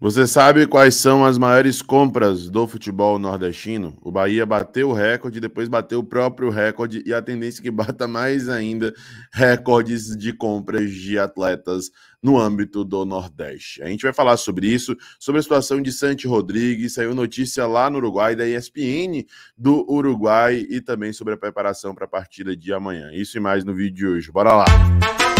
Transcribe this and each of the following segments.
Você sabe quais são as maiores compras do futebol nordestino? O Bahia bateu o recorde, depois bateu o próprio recorde e a tendência é que bata mais ainda recordes de compras de atletas no âmbito do Nordeste. A gente vai falar sobre isso, sobre a situação de Santi Rodrigues, saiu notícia lá no Uruguai da ESPN do Uruguai e também sobre a preparação para a partida de amanhã. Isso e mais no vídeo de hoje. Bora lá. Música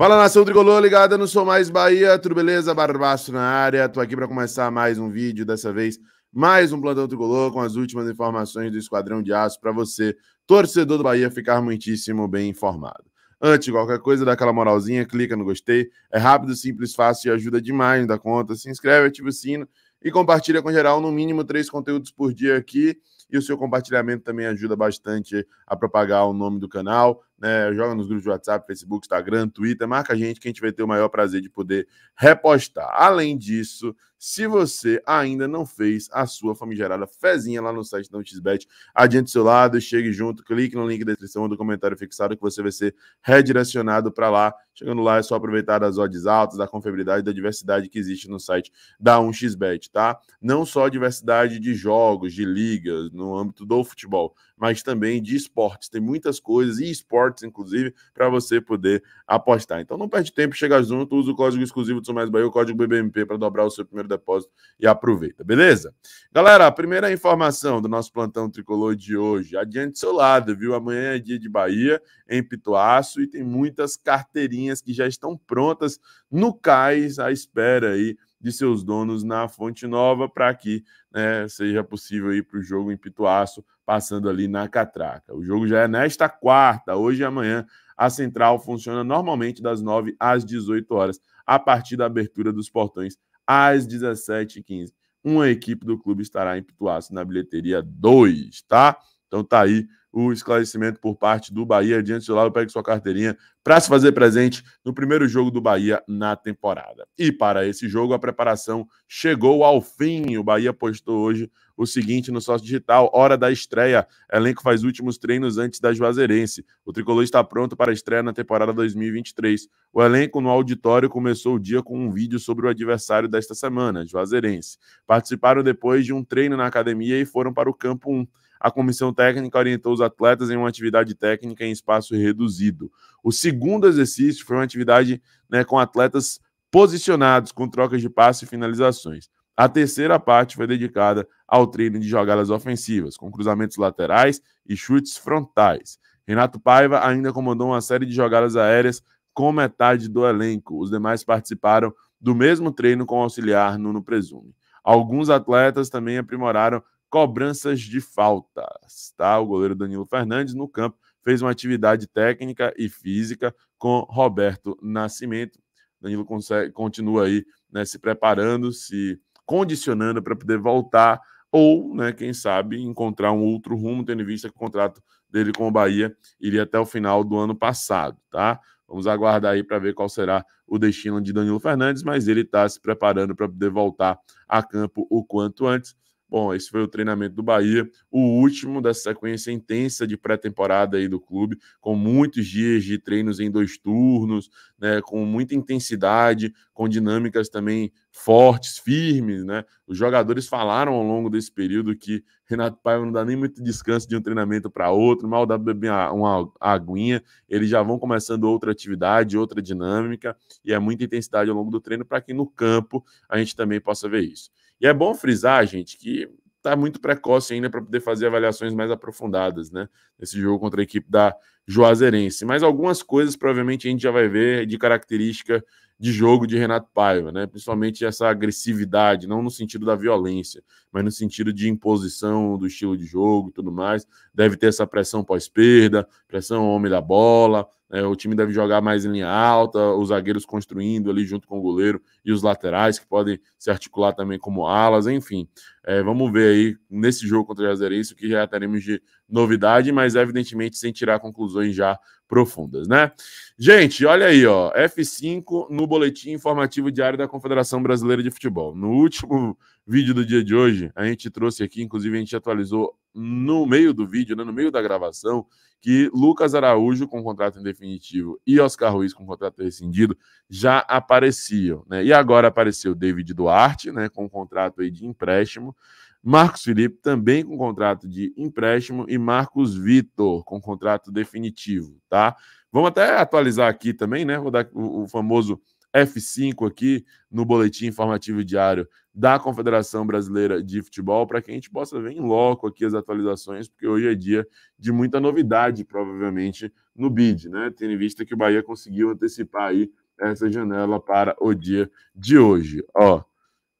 Fala nação tricolor ligada no Sou Mais Bahia, tudo beleza? Barbaço na área, tô aqui para começar mais um vídeo, dessa vez mais um plantão tricolor com as últimas informações do Esquadrão de Aço para você, torcedor do Bahia, ficar muitíssimo bem informado. Antes de qualquer coisa, dá aquela moralzinha, clica no gostei, é rápido, simples, fácil e ajuda demais da conta. Se inscreve, ativa o sino e compartilha com geral, no mínimo três conteúdos por dia aqui. E o seu compartilhamento também ajuda bastante a propagar o nome do canal, né? Joga nos grupos de WhatsApp, Facebook, Instagram, Twitter, marca a gente que a gente vai ter o maior prazer de poder repostar. Além disso, se você ainda não fez a sua famigerada fezinha lá no site da Notisbet, adiante do seu lado, chegue junto, clique no link da descrição do comentário fixado que você vai ser redirecionado para lá. Chegando lá é só aproveitar as odds altas, da confiabilidade, da diversidade que existe no site da 1xbet, tá? Não só a diversidade de jogos, de ligas, no âmbito do futebol, mas também de esportes. Tem muitas coisas, e esportes, inclusive, para você poder apostar. Então não perde tempo, chega junto, usa o código exclusivo do Sou Mais Bahia, o código BBMP para dobrar o seu primeiro depósito e aproveita, beleza? Galera, a primeira informação do nosso plantão tricolor de hoje. Adiante do seu lado, viu? Amanhã é dia de Bahia, em Pituaço, e tem muitas carteirinhas que já estão prontas no cais à espera aí de seus donos na Fonte Nova para que né, seja possível ir para o jogo em Pituaço, passando ali na Catraca. O jogo já é nesta quarta, hoje e amanhã. A central funciona normalmente das 9 às 18 horas, a partir da abertura dos portões às 17h15. Uma equipe do clube estará em Pituaço na bilheteria 2, tá? Então tá aí o esclarecimento por parte do Bahia. Diante do lado, pegue sua carteirinha para se fazer presente no primeiro jogo do Bahia na temporada. E para esse jogo, a preparação chegou ao fim. O Bahia postou hoje o seguinte no sócio digital: hora da estreia. Elenco faz últimos treinos antes da Juazeirense. O tricolor está pronto para a estreia na temporada 2023. O elenco no auditório começou o dia com um vídeo sobre o adversário desta semana, Juazeirense. Participaram depois de um treino na academia e foram para o campo 1 a comissão técnica orientou os atletas em uma atividade técnica em espaço reduzido. O segundo exercício foi uma atividade né, com atletas posicionados, com trocas de passe e finalizações. A terceira parte foi dedicada ao treino de jogadas ofensivas, com cruzamentos laterais e chutes frontais. Renato Paiva ainda comandou uma série de jogadas aéreas com metade do elenco. Os demais participaram do mesmo treino com o auxiliar Nuno Presume. Alguns atletas também aprimoraram cobranças de faltas. Tá? O goleiro Danilo Fernandes, no campo, fez uma atividade técnica e física com Roberto Nascimento. Danilo consegue, continua aí né, se preparando, se condicionando para poder voltar ou, né, quem sabe, encontrar um outro rumo, tendo em vista que o contrato dele com o Bahia iria até o final do ano passado, tá? Vamos aguardar aí para ver qual será o destino de Danilo Fernandes, mas ele está se preparando para poder voltar a campo o quanto antes. Bom, esse foi o treinamento do Bahia, o último da sequência intensa de pré-temporada aí do clube, com muitos dias de treinos em dois turnos, né, com muita intensidade, com dinâmicas também fortes, firmes, né? Os jogadores falaram ao longo desse período que Renato Paiva não dá nem muito descanso de um treinamento para outro, mal dá beber uma aguinha, eles já vão começando outra atividade, outra dinâmica, e é muita intensidade ao longo do treino para que no campo a gente também possa ver isso. E é bom frisar, gente, que está muito precoce ainda para poder fazer avaliações mais aprofundadas, né? Nesse jogo contra a equipe da Juazeirense. Mas algumas coisas provavelmente a gente já vai ver de característica de jogo de Renato Paiva, né? Principalmente essa agressividade, não no sentido da violência, mas no sentido de imposição do estilo de jogo e tudo mais. Deve ter essa pressão pós-perda, pressão homem da bola, é, o time deve jogar mais em linha alta, os zagueiros construindo ali junto com o goleiro e os laterais que podem se articular também como alas, enfim. É, vamos ver aí nesse jogo contra o Jazerense o que já teremos de novidade, mas evidentemente sem tirar conclusões já profundas, né? Gente, olha aí, ó, F5 no boletim informativo diário da Confederação Brasileira de Futebol. No último vídeo do dia de hoje, a gente trouxe aqui, inclusive a gente atualizou no meio do vídeo, né, no meio da gravação, que Lucas Araújo com contrato indefinitivo e Oscar Ruiz com contrato rescindido já apareciam, né? E agora apareceu David Duarte, né, com contrato aí de empréstimo, Marcos Felipe também com contrato de empréstimo e Marcos Vitor com contrato definitivo, tá? Vamos até atualizar aqui também, né? Vou dar o, o famoso F5 aqui no boletim informativo diário da Confederação Brasileira de Futebol para que a gente possa ver em loco aqui as atualizações, porque hoje é dia de muita novidade, provavelmente, no BID, né? Tendo em vista que o Bahia conseguiu antecipar aí essa janela para o dia de hoje. Ó,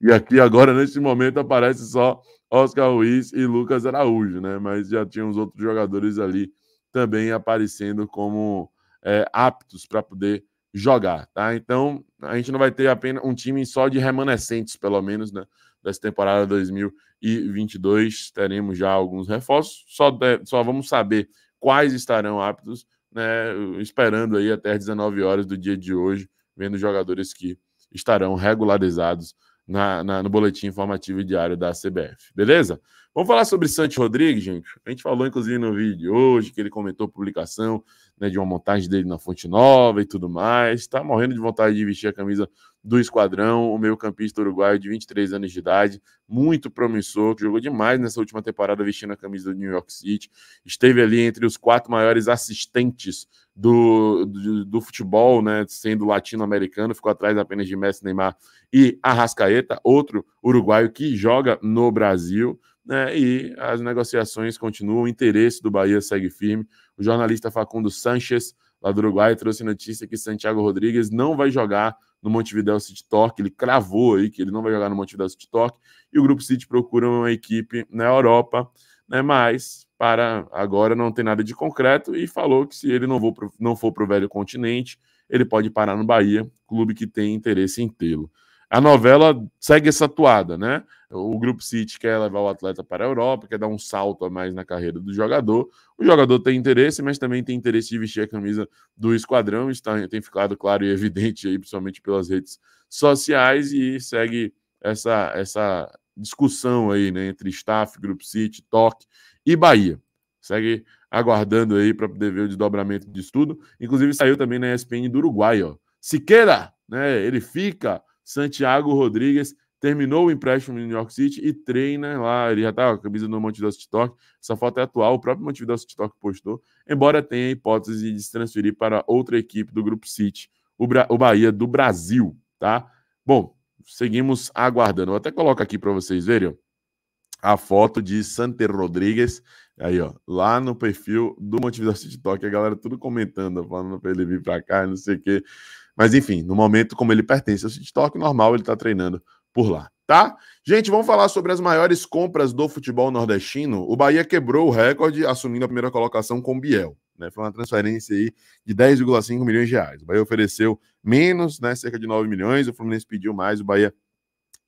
e aqui agora, neste momento, aparece só Oscar Ruiz e Lucas Araújo, né? Mas já tinha os outros jogadores ali também aparecendo como é, aptos para poder jogar, tá? Então, a gente não vai ter apenas um time só de remanescentes, pelo menos, né? Dessa temporada 2022, teremos já alguns reforços, só, só vamos saber quais estarão aptos, né? Esperando aí até 19 horas do dia de hoje, vendo jogadores que estarão regularizados na, na, no boletim informativo diário da CBF, beleza? Vamos falar sobre Santi Rodrigues, gente? A gente falou, inclusive, no vídeo de hoje, que ele comentou publicação né, de uma montagem dele na Fonte Nova e tudo mais. Está morrendo de vontade de vestir a camisa do Esquadrão, o meio-campista uruguaio de 23 anos de idade, muito promissor, que jogou demais nessa última temporada vestindo a camisa do New York City. Esteve ali entre os quatro maiores assistentes do, do, do futebol, né, sendo latino-americano, ficou atrás apenas de Messi, Neymar e Arrascaeta, outro uruguaio que joga no Brasil né, e as negociações continuam, o interesse do Bahia segue firme. O jornalista Facundo Sanches, lá do Uruguai, trouxe notícia que Santiago Rodrigues não vai jogar no Montevideo City Torque, ele cravou aí que ele não vai jogar no Montevideo City Torque, e o Grupo City procura uma equipe na Europa, né, mas para agora não tem nada de concreto, e falou que se ele não, não for para o velho continente, ele pode parar no Bahia, clube que tem interesse em tê-lo a novela segue essa atuada, né? O Grupo City quer levar o atleta para a Europa, quer dar um salto a mais na carreira do jogador. O jogador tem interesse, mas também tem interesse de vestir a camisa do esquadrão. tem ficado claro e evidente aí, principalmente pelas redes sociais, e segue essa, essa discussão aí, né? Entre staff, Grupo City, Toque e Bahia. Segue aguardando aí para poder ver o desdobramento de tudo. Inclusive saiu também na ESPN do Uruguai, ó. Siqueira, né? Ele fica Santiago Rodrigues terminou o empréstimo no New York City e treina lá. Ele já tá com a camisa do Montevideo City Talk. Essa foto é atual, o próprio Montevideo City Talk postou, embora tenha a hipótese de se transferir para outra equipe do Grupo City, o, Bra o Bahia do Brasil, tá? Bom, seguimos aguardando. Eu até coloco aqui para vocês verem a foto de Santer Rodrigues, aí ó, lá no perfil do Montevideo City Talk, a galera tudo comentando, falando para ele vir para cá, não sei o quê. Mas enfim, no momento, como ele pertence ao City normal, ele está treinando por lá, tá? Gente, vamos falar sobre as maiores compras do futebol nordestino. O Bahia quebrou o recorde, assumindo a primeira colocação com Biel. Né? Foi uma transferência aí de 10,5 milhões de reais. O Bahia ofereceu menos, né? cerca de 9 milhões, o Fluminense pediu mais, o Bahia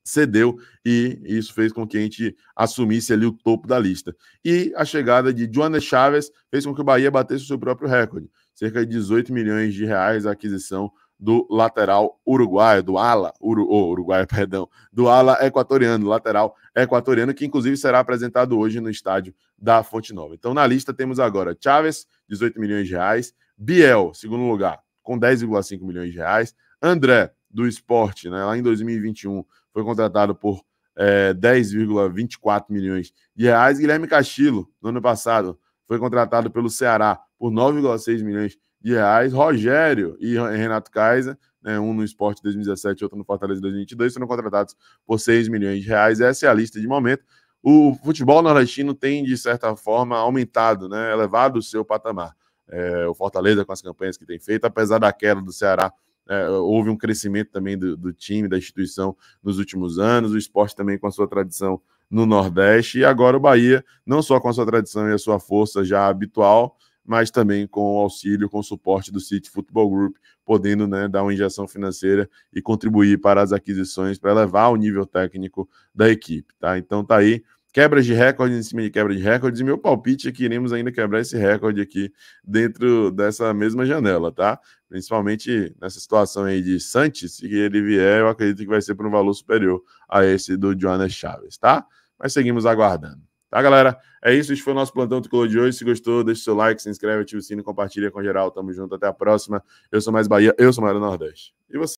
cedeu e isso fez com que a gente assumisse ali o topo da lista. E a chegada de Joana Chaves fez com que o Bahia batesse o seu próprio recorde, cerca de 18 milhões de reais a aquisição do lateral uruguaio, do ala ur oh, uruguaio, perdão, do ala equatoriano, lateral equatoriano, que inclusive será apresentado hoje no estádio da Fonte Nova. Então, na lista temos agora Chaves, 18 milhões de reais, Biel, segundo lugar, com 10,5 milhões de reais, André, do esporte, né, lá em 2021, foi contratado por é, 10,24 milhões de reais, Guilherme Castillo, no ano passado, foi contratado pelo Ceará por 9,6 milhões de reais. Rogério e Renato Kaiser, né, um no Esporte 2017, outro no Fortaleza 2022, foram contratados por 6 milhões de reais. Essa é a lista de momento. O futebol nordestino tem, de certa forma, aumentado, né, elevado o seu patamar. É, o Fortaleza, com as campanhas que tem feito, apesar da queda do Ceará é, houve um crescimento também do, do, time, da instituição nos últimos anos, o esporte também com a sua tradição no Nordeste, e agora o Bahia, não só com a sua tradição e a sua força já habitual, mas também com o auxílio, com o suporte do City Football Group, podendo né, dar uma injeção financeira e contribuir para as aquisições, para elevar o nível técnico da equipe. Tá? Então tá aí quebras de recordes em cima de quebra de recordes, e meu palpite é que iremos ainda quebrar esse recorde aqui dentro dessa mesma janela, tá? Principalmente nessa situação aí de Santos, se ele vier, eu acredito que vai ser por um valor superior a esse do Jonas Chaves, tá? Mas seguimos aguardando. Tá, galera? É isso. Esse foi o nosso plantão tricolor de hoje. Se gostou, deixa o seu like, se inscreve, ativa o sino, compartilha com geral. Tamo junto. Até a próxima. Eu sou mais Bahia, eu sou do Nordeste. E você?